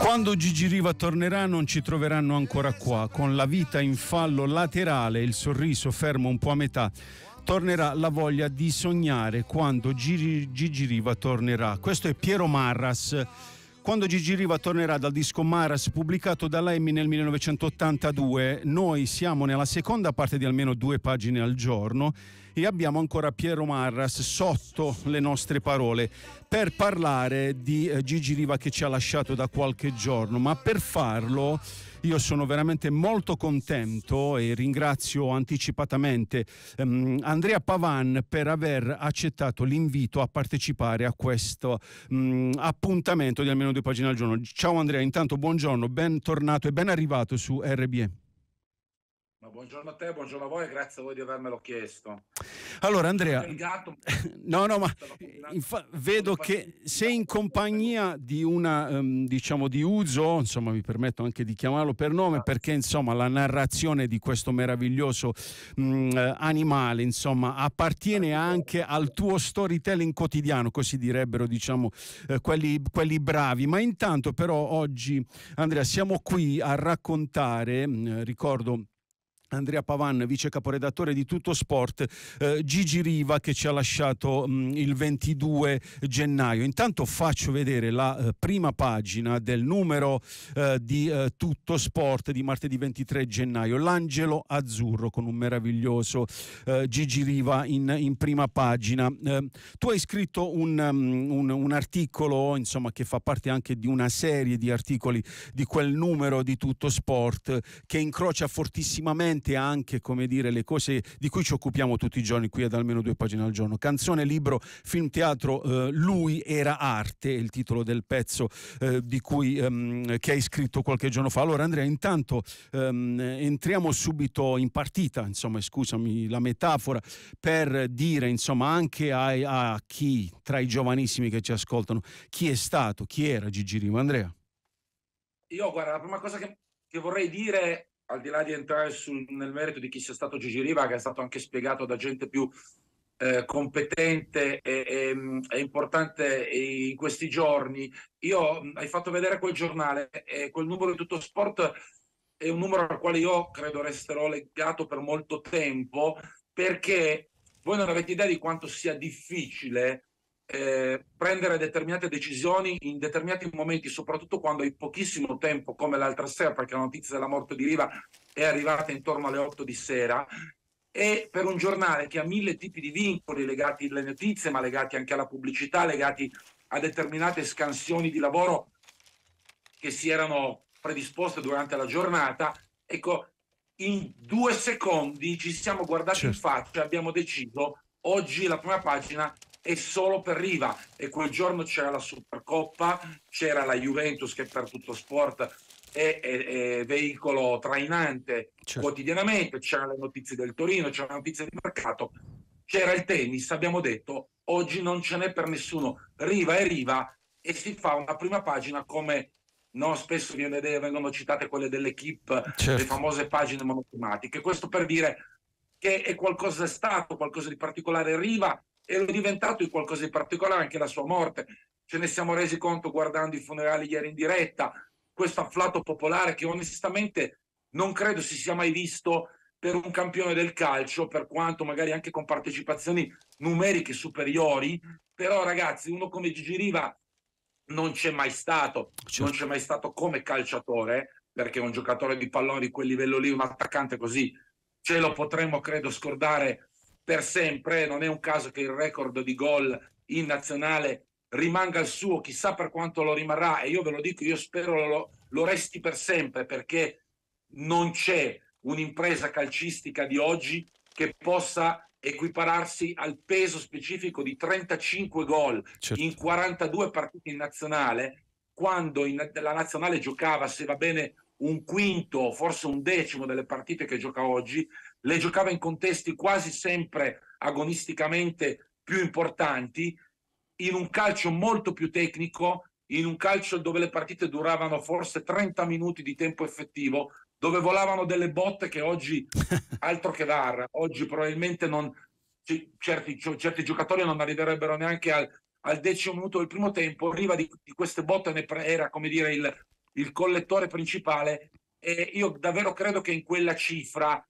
Quando Gigi Riva tornerà non ci troveranno ancora qua, con la vita in fallo laterale e il sorriso fermo un po' a metà. Tornerà la voglia di sognare quando Gigi, Gigi Riva tornerà. Questo è Piero Marras. Quando Gigi Riva tornerà dal disco Maras pubblicato da Lemmy nel 1982, noi siamo nella seconda parte di almeno due pagine al giorno e abbiamo ancora Piero Marras sotto le nostre parole per parlare di eh, Gigi Riva che ci ha lasciato da qualche giorno, ma per farlo io sono veramente molto contento e ringrazio anticipatamente um, Andrea Pavan per aver accettato l'invito a partecipare a questo um, appuntamento di almeno due pagine al giorno. Ciao Andrea, intanto buongiorno, bentornato e ben arrivato su RBM buongiorno a te, buongiorno a voi, grazie a voi di avermelo chiesto. Allora Andrea, no, no, ma infa- vedo che sei in compagnia di una, um, diciamo, di Uzo, insomma mi permetto anche di chiamarlo per nome, esatto. perché insomma la narrazione di questo meraviglioso mh, mm, eh, animale, insomma, appartiene anche al tuo storytelling quotidiano, così direbbero, diciamo, eh, quelli, quelli bravi. Ma intanto però oggi, Andrea, siamo qui a raccontare, mh, mm, ricordo, Andrea Pavan, vice caporedattore di Tutto Sport, eh, Gigi Riva che ci ha lasciato mh, mm, il 22 gennaio. Intanto faccio vedere la eh, prima pagina del numero eh, di eh, Tutto Sport di martedì 23 gennaio, l'angelo azzurro con un meraviglioso eh, Gigi Riva in, in prima pagina. Eh, tu hai scritto un, um, un, un articolo insomma, che fa parte anche di una serie di articoli di quel numero di Tutto Sport che incrocia fortissimamente veramente anche come dire, le cose di cui ci occupiamo tutti i giorni qui ad almeno due pagine al giorno. Canzone, libro, film, teatro, eh, Lui era arte, è il titolo del pezzo eh, di cui, ehm, che hai scritto qualche giorno fa. Allora Andrea, intanto ehm, entriamo subito in partita, insomma scusami la metafora, per dire insomma anche a, a chi tra i giovanissimi che ci ascoltano, chi è stato, chi era Gigi Rimo Andrea? Io guarda, la prima cosa che, che vorrei dire al di là di entrare sul, nel merito di chi sia stato Gigi Riva, che è stato anche spiegato da gente più eh, competente e, e, e, importante in questi giorni, io hai fatto vedere quel giornale e quel numero di tutto sport è un numero al quale io credo resterò legato per molto tempo perché voi non avete idea di quanto sia difficile eh, prendere determinate decisioni in determinati momenti, soprattutto quando hai pochissimo tempo, come l'altra sera, perché la notizia della morte di Riva è arrivata intorno alle 8 di sera, e per un giornale che ha mille tipi di vincoli legati alle notizie, ma legati anche alla pubblicità, legati a determinate scansioni di lavoro che si erano predisposte durante la giornata, ecco, in due secondi ci siamo guardati certo. in faccia e abbiamo deciso oggi la prima pagina e solo per Riva. E quel giorno c'era la Supercoppa, c'era la Juventus che per tutto sport è, è, è veicolo trainante certo. quotidianamente, c'erano le notizie del Torino, c'erano le notizie di mercato, c'era il tennis, abbiamo detto, oggi non ce n'è per nessuno, Riva e Riva e si fa una prima pagina come no? spesso viene, vengono citate quelle dell'equipe, certo. le famose pagine monotematiche. Questo per dire che è qualcosa è stato, qualcosa di particolare. Riva era diventato qualcosa di particolare anche la sua morte. Ce ne siamo resi conto guardando i funerali ieri in diretta, questo afflato popolare che onestamente non credo si sia mai visto per un campione del calcio, per quanto magari anche con partecipazioni numeriche superiori, però ragazzi, uno come Gigi Riva non c'è mai stato, certo. non c'è mai stato come calciatore, perché un giocatore di pallone di quel livello lì, un attaccante così, ce lo potremmo credo scordare per sempre. Non è un caso che il record di gol in nazionale rimanga il suo, chissà per quanto lo rimarrà. E io ve lo dico, io spero lo, lo resti per sempre perché non c'è un'impresa calcistica di oggi che possa equipararsi al peso specifico di 35 gol certo. in 42 partite in nazionale, quando in, la nazionale giocava, se va bene, un quinto, forse un decimo delle partite che gioca oggi, le giocava in contesti quasi sempre agonisticamente più importanti, in un calcio molto più tecnico, in un calcio dove le partite duravano forse 30 minuti di tempo effettivo, dove volavano delle botte che oggi, altro che VAR, oggi probabilmente non, certi, certi, giocatori non arriverebbero neanche al, al, decimo minuto del primo tempo, riva di, di queste botte ne pre, era come dire il, il collettore principale e io davvero credo che in quella cifra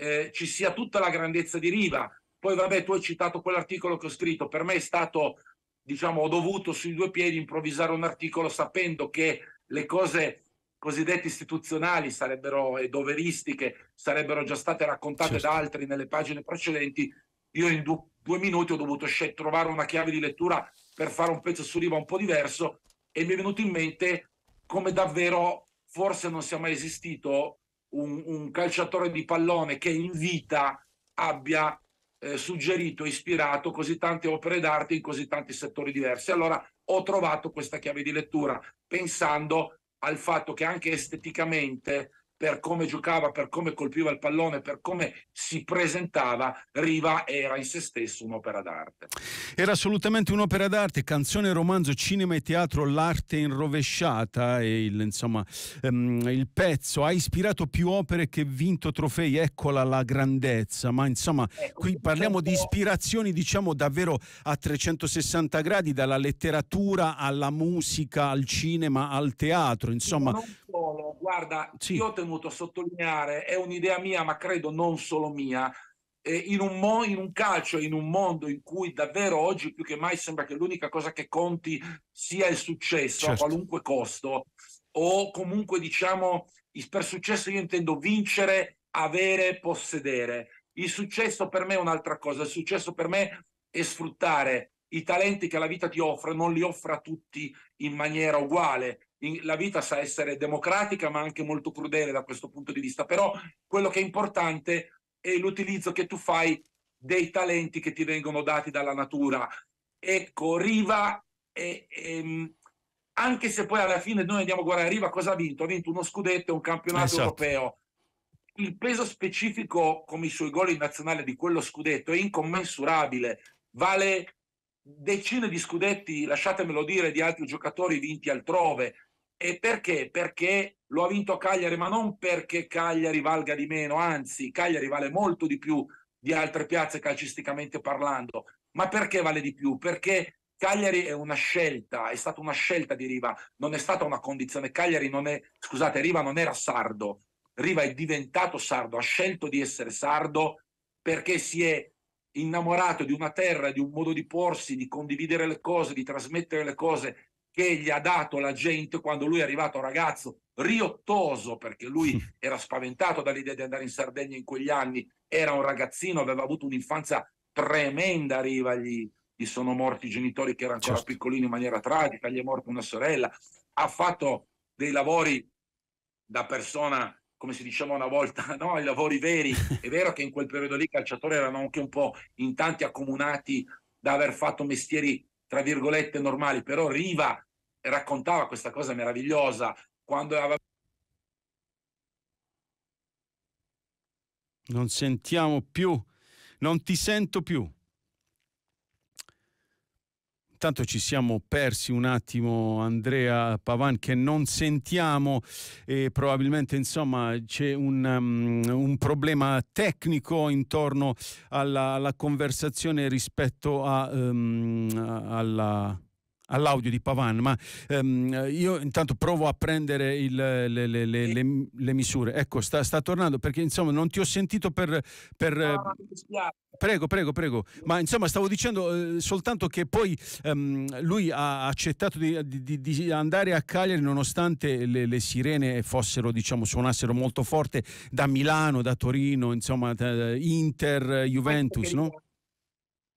eh, ci sia tutta la grandezza di Riva. Poi vabbè, tu hai citato quell'articolo che ho scritto, per me è stato, diciamo, ho dovuto sui due piedi improvvisare un articolo sapendo che le cose cosiddette istituzionali sarebbero e doveristiche sarebbero già state raccontate certo. da altri nelle pagine precedenti. Io in du- due minuti ho dovuto sc- trovare una chiave di lettura per fare un pezzo su Riva un po' diverso e mi è venuto in mente come davvero forse non sia mai esistito un, un calciatore di pallone che in vita abbia eh, suggerito, ispirato così tante opere d'arte in così tanti settori diversi. Allora ho trovato questa chiave di lettura pensando al fatto che anche esteticamente per come giocava, per come colpiva il pallone, per come si presentava, Riva era in se stesso un'opera d'arte. Era assolutamente un'opera d'arte, canzone, romanzo, cinema e teatro, l'arte in rovesciata e il, insomma, um, il pezzo ha ispirato più opere che vinto trofei, eccola la grandezza, ma insomma ecco, qui parliamo di certo ispirazioni diciamo davvero a 360 gradi, dalla letteratura alla musica, al cinema, al teatro, insomma... No, Paolo, guarda, sì. io ho tenuto a sottolineare, è un'idea mia, ma credo non solo mia, eh, in, un mo- in un calcio, in un mondo in cui davvero oggi più che mai sembra che l'unica cosa che conti sia il successo certo. a qualunque costo, o comunque diciamo, per successo io intendo vincere, avere, possedere. Il successo per me è un'altra cosa, il successo per me è sfruttare i talenti che la vita ti offre non li offre a tutti in maniera uguale la vita sa essere democratica ma anche molto crudele da questo punto di vista, però quello che è importante è l'utilizzo che tu fai dei talenti che ti vengono dati dalla natura. Ecco, Riva, è, è, ehm, anche se poi alla fine noi andiamo a guardare Riva, cosa ha vinto? Ha vinto uno scudetto e un campionato esatto. europeo. Il peso specifico, come i suoi gol in nazionale, di quello scudetto è incommensurabile, vale decine di scudetti, lasciatemelo dire, di altri giocatori vinti altrove. E perché? Perché lo ha vinto Cagliari, ma non perché Cagliari valga di meno, anzi Cagliari vale molto di più di altre piazze calcisticamente parlando, ma perché vale di più? Perché Cagliari è una scelta, è stata una scelta di Riva, non è stata una condizione. Cagliari non è, scusate, Riva non era sardo, Riva è diventato sardo, ha scelto di essere sardo perché si è innamorato di una terra, di un modo di porsi, di condividere le cose, di trasmettere le cose che gli ha dato la gente quando lui è arrivato ragazzo, riottoso perché lui era spaventato dall'idea di andare in Sardegna in quegli anni, era un ragazzino, aveva avuto un'infanzia tremenda arriva gli, gli sono morti i genitori che erano ancora certo. piccolini in maniera tragica, gli è morta una sorella, ha fatto dei lavori da persona come si diceva una volta, no? i lavori veri. È vero che in quel periodo lì i calciatori erano anche un po' in tanti accomunati da aver fatto mestieri tra virgolette normali, però Riva raccontava questa cosa meravigliosa quando aveva... Non sentiamo più, non ti sento più. Intanto ci siamo persi un attimo Andrea Pavan che non sentiamo e probabilmente insomma c'è un, um, un problema tecnico intorno alla, alla conversazione rispetto a, um, alla all'audio di Pavan, ma ehm, io intanto provo a prendere il, le, le, le, le, misure. Ecco, sta, sta, tornando perché insomma non ti ho sentito per... per no, eh, prego, prego, prego. Ma insomma stavo dicendo eh, soltanto che poi ehm, lui ha accettato di, di, di, andare a Cagliari nonostante le, sirene fossero, diciamo, suonassero molto forte da Milano, da Torino, insomma, da Inter, Juventus, no?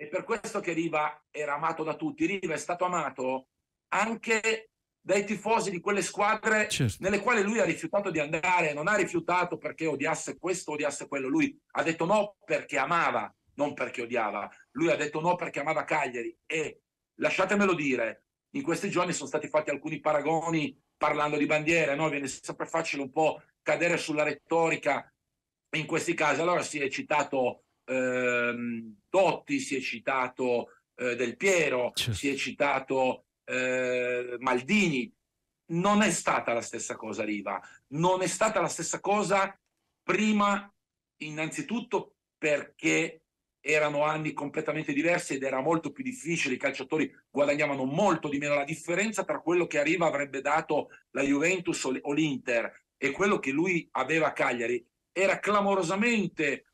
È per questo che Riva era amato da tutti. Riva è stato amato anche dai tifosi di quelle squadre certo. nelle quali lui ha rifiutato di andare, non ha rifiutato perché odiasse questo, odiasse quello, lui ha detto no perché amava, non perché odiava, lui ha detto no perché amava Cagliari e lasciatemelo dire, in questi giorni sono stati fatti alcuni paragoni parlando di bandiere, no? viene sempre facile un po' cadere sulla retorica in questi casi, allora si è citato ehm, Totti, si è citato eh, Del Piero, certo. si è citato eh, Maldini. Non è stata la stessa cosa Riva. non è stata la stessa cosa prima innanzitutto perché erano anni completamente diversi ed era molto più difficile, i calciatori guadagnavano molto di meno la differenza tra quello che arriva avrebbe dato la Juventus o l'Inter e quello che lui aveva a Cagliari era clamorosamente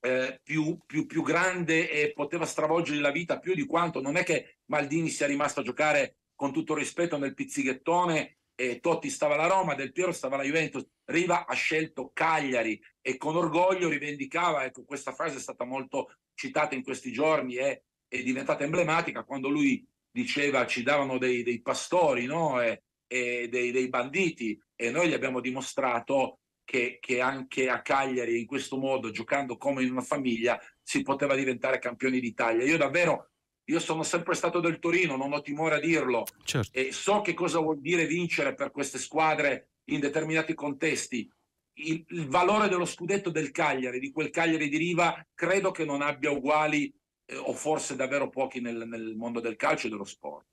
eh, più, più, più, grande e poteva stravolgere la vita più di quanto non è che Maldini sia rimasto a giocare con tutto rispetto nel pizzighettone e Totti stava alla Roma, Del Piero stava alla Juventus, Riva ha scelto Cagliari e con orgoglio rivendicava, ecco questa frase è stata molto citata in questi giorni e è, è diventata emblematica quando lui diceva ci davano dei, dei pastori no? e, e dei, dei banditi e noi gli abbiamo dimostrato che, che, anche a Cagliari in questo modo, giocando come in una famiglia, si poteva diventare campioni d'Italia. Io davvero, io sono sempre stato del Torino, non ho timore a dirlo, certo. e so che cosa vuol dire vincere per queste squadre in determinati contesti. Il, il valore dello scudetto del Cagliari, di quel Cagliari di Riva, credo che non abbia uguali eh, o forse davvero pochi nel, nel mondo del calcio e dello sport.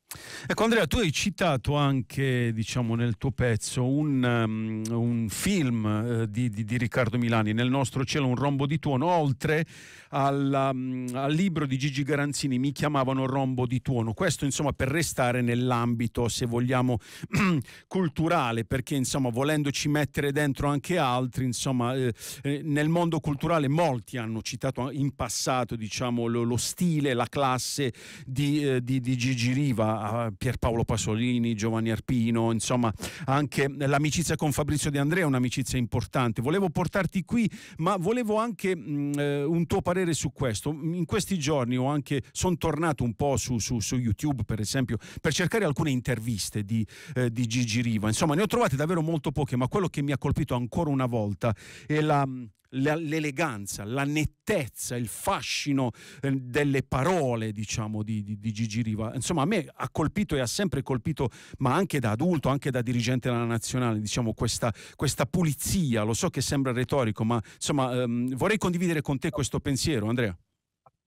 Ecco Andrea, tu hai citato anche diciamo, nel tuo pezzo un, um, un film eh, di, di, di, Riccardo Milani, Nel nostro cielo un rombo di tuono, oltre alla, um, al libro di Gigi Garanzini Mi chiamavano rombo di tuono. Questo insomma per restare nell'ambito, se vogliamo, culturale, perché insomma volendoci mettere dentro anche altri, insomma eh, eh, nel mondo culturale molti hanno citato in passato diciamo, lo, lo, stile, la classe di, eh, di Gigi Riva eh, Pierpaolo Pasolini, Giovanni Arpino, insomma anche l'amicizia con Fabrizio De Andrea è un'amicizia importante. Volevo portarti qui, ma volevo anche mh, mm, eh, un tuo parere su questo. In questi giorni ho anche, sono tornato un po' su, su, su, YouTube per esempio per cercare alcune interviste di, eh, di Gigi Riva, insomma ne ho trovate davvero molto poche, ma quello che mi ha colpito ancora una volta è la mm, l'eleganza, la nettezza, il fascino eh, delle parole, diciamo, di, di, di, Gigi Riva. Insomma, a me ha colpito e ha sempre colpito, ma anche da adulto, anche da dirigente della nazionale, diciamo, questa, questa pulizia. Lo so che sembra retorico, ma insomma, ehm, vorrei condividere con te questo pensiero, Andrea.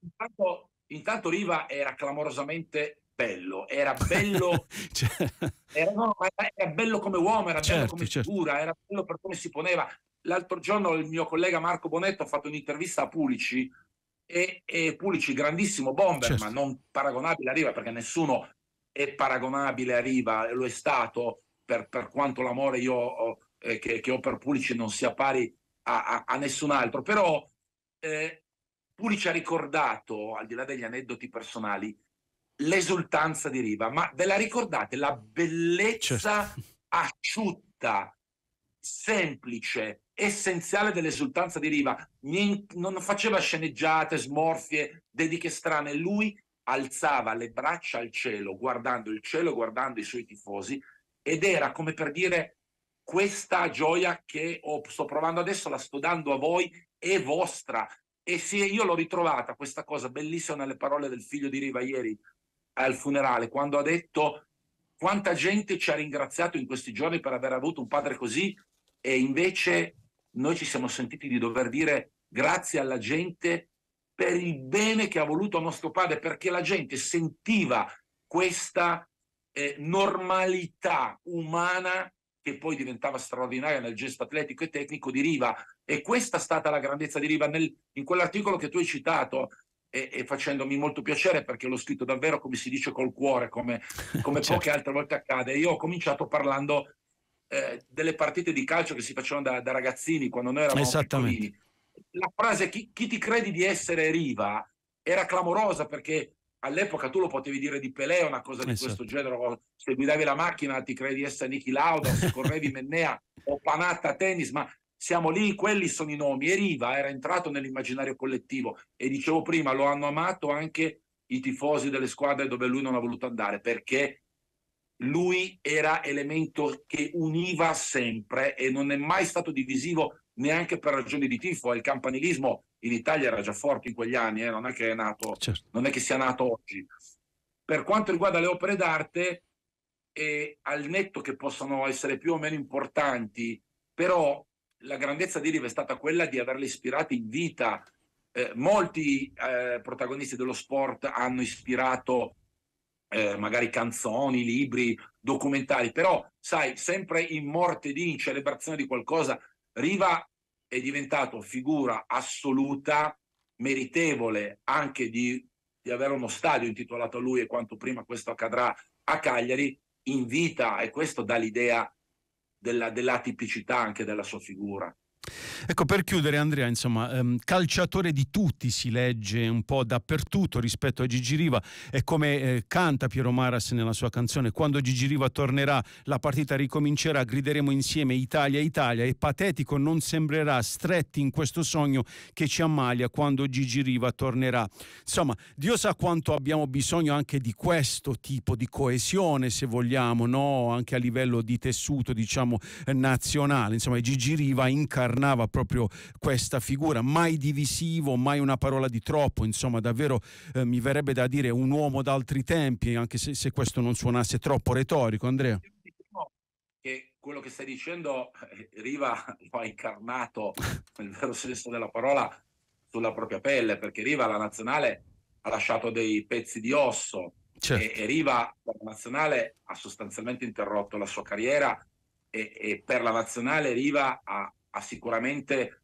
Intanto, intanto Riva era clamorosamente bello, era bello, cioè... era, no, era, bello come uomo, era certo, bello come certo. figura, era bello per come si poneva, l'altro giorno il mio collega Marco Bonetto ha fatto un'intervista a Pulici e, e Pulici, grandissimo bomber, certo. ma non paragonabile a Riva perché nessuno è paragonabile a Riva, lo è stato per, per quanto l'amore io, eh, che, che, ho per Pulici non sia pari a, a, a nessun altro, però eh, Pulici ha ricordato, al di là degli aneddoti personali, l'esultanza di Riva, ma ve la ricordate la bellezza certo. asciutta, semplice, essenziale dell'esultanza di Riva. Non faceva sceneggiate, smorfie, dediche strane. Lui alzava le braccia al cielo, guardando il cielo, guardando i suoi tifosi, ed era come per dire questa gioia che ho, sto provando adesso la sto dando a voi, è vostra. E sì, io l'ho ritrovata, questa cosa bellissima nelle parole del figlio di Riva ieri al funerale, quando ha detto quanta gente ci ha ringraziato in questi giorni per aver avuto un padre così e invece noi ci siamo sentiti di dover dire grazie alla gente per il bene che ha voluto nostro padre, perché la gente sentiva questa eh, normalità umana che poi diventava straordinaria nel gesto atletico e tecnico di Riva. E questa è stata la grandezza di Riva nel, in quell'articolo che tu hai citato e, e, facendomi molto piacere perché l'ho scritto davvero come si dice col cuore, come, come certo. poche altre volte accade. Io ho cominciato parlando eh, delle partite di calcio che si facevano da, da ragazzini quando noi eravamo Esattamente. La frase chi, chi, ti credi di essere Riva era clamorosa perché all'epoca tu lo potevi dire di Pelé una cosa di questo esatto. genere, se guidavi la macchina ti credi di essere Niki Lauda, se correvi Mennea o Panatta tennis, ma siamo lì, quelli sono i nomi. E Riva era entrato nell'immaginario collettivo e dicevo prima, lo hanno amato anche i tifosi delle squadre dove lui non ha voluto andare perché lui era elemento che univa sempre e non è mai stato divisivo neanche per ragioni di tifo. Il campanilismo in Italia era già forte in quegli anni, eh? non, è che è nato, certo. non è che sia nato oggi. Per quanto riguarda le opere d'arte, eh, al netto che possano essere più o meno importanti, però la grandezza di Riva è stata quella di averle ispirate in vita. Eh, molti eh, protagonisti dello sport hanno ispirato eh, magari canzoni, libri, documentari, però sai, sempre in morte di, in celebrazione di qualcosa, Riva è diventato figura assoluta, meritevole anche di, di avere uno stadio intitolato a lui e quanto prima questo accadrà a Cagliari, in vita e questo dà l'idea della, della tipicità anche della sua figura. Ecco, per chiudere Andrea, insomma, um, calciatore di tutti si legge un po' dappertutto rispetto a Gigi Riva e come eh, canta Piero Maras nella sua canzone, quando Gigi Riva tornerà la partita ricomincerà, grideremo insieme Italia Italia e patetico non sembrerà stretti in questo sogno che ci ammalia quando Gigi Riva tornerà. Insomma, Dio sa quanto abbiamo bisogno anche di questo tipo di coesione, se vogliamo, no? anche a livello di tessuto, diciamo, eh, nazionale. Insomma, Gigi Riva incarna incarnava proprio questa figura, mai divisivo, mai una parola di troppo, insomma davvero eh, mi verrebbe da dire un uomo d'altri tempi, anche se, se questo non suonasse troppo retorico, Andrea. Che quello che stai dicendo, eh, Riva lo ha incarnato nel vero senso della parola sulla propria pelle, perché Riva la nazionale ha lasciato dei pezzi di osso certo. e, e, Riva la nazionale ha sostanzialmente interrotto la sua carriera e, e per la nazionale Riva ha, ha sicuramente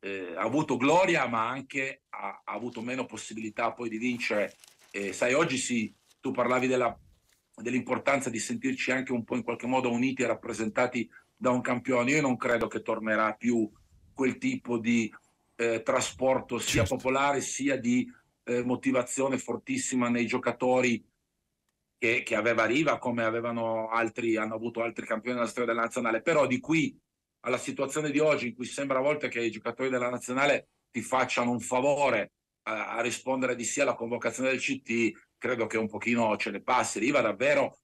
eh, ha avuto gloria, ma anche ha, ha, avuto meno possibilità poi di vincere. Eh, sai, oggi sì, tu parlavi della, dell'importanza di sentirci anche un po' in qualche modo uniti e rappresentati da un campione. Io non credo che tornerà più quel tipo di eh, trasporto sia certo. popolare sia di eh, motivazione fortissima nei giocatori che, che aveva Riva come avevano altri, hanno avuto altri campioni della storia della nazionale. Però di qui alla situazione di oggi in cui sembra a volte che i giocatori della nazionale ti facciano un favore a, a rispondere di sì alla convocazione del CT, credo che un pochino ce ne passi. Riva davvero,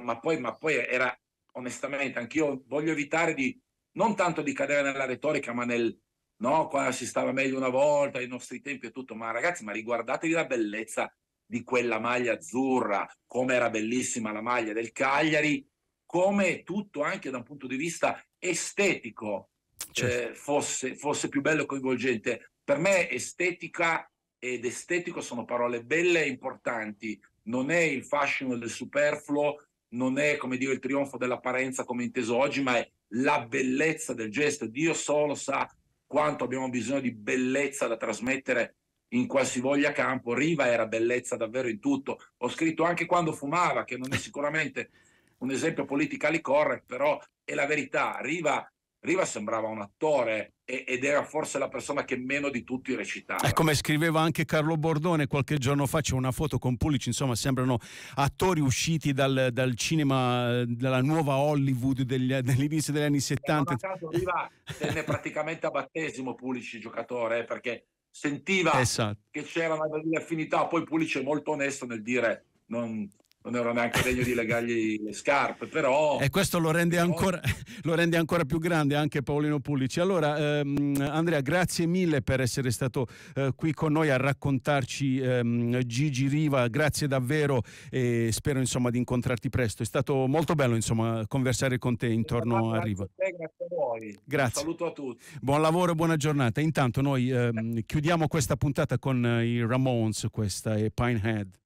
ma poi, ma poi era onestamente, anch'io voglio evitare di, non tanto di cadere nella retorica, ma nel no, qua si stava meglio una volta, i nostri tempi e tutto, ma ragazzi, ma riguardatevi la bellezza di quella maglia azzurra, come era bellissima la maglia del Cagliari come tutto anche da un punto di vista estetico eh, certo. eh, fosse, fosse più bello e coinvolgente. Per me estetica ed estetico sono parole belle e importanti, non è il fascino del superfluo, non è come dire il trionfo dell'apparenza come inteso oggi, ma è la bellezza del gesto. Dio solo sa quanto abbiamo bisogno di bellezza da trasmettere in qualsivoglia campo. Riva era bellezza davvero in tutto. Ho scritto anche quando fumava, che non è sicuramente un esempio politically correct, però è la verità. Riva, Riva sembrava un attore ed era forse la persona che meno di tutti recitava. È come scriveva anche Carlo Bordone qualche giorno fa, c'è una foto con Pulici, insomma sembrano attori usciti dal, dal cinema, dalla nuova Hollywood degli, dell'inizio degli anni 70. E caso Riva tenne praticamente a battesimo Pulici giocatore, eh, perché sentiva esatto. che c'era una delle affinità, poi Pulici è molto onesto nel dire non, non ero neanche degno di legargli le scarpe, però... E questo lo rende, ancora, lo rende ancora, più grande anche Paolino Pullici. Allora, ehm, Andrea, grazie mille per essere stato eh, qui con noi a raccontarci ehm, Gigi Riva, grazie davvero e spero insomma di incontrarti presto. È stato molto bello insomma conversare con te intorno a Riva. A te, grazie a voi. Grazie. Un saluto a tutti. Buon lavoro, e buona giornata. Intanto noi ehm, chiudiamo questa puntata con i Ramones, questa e Pinehead.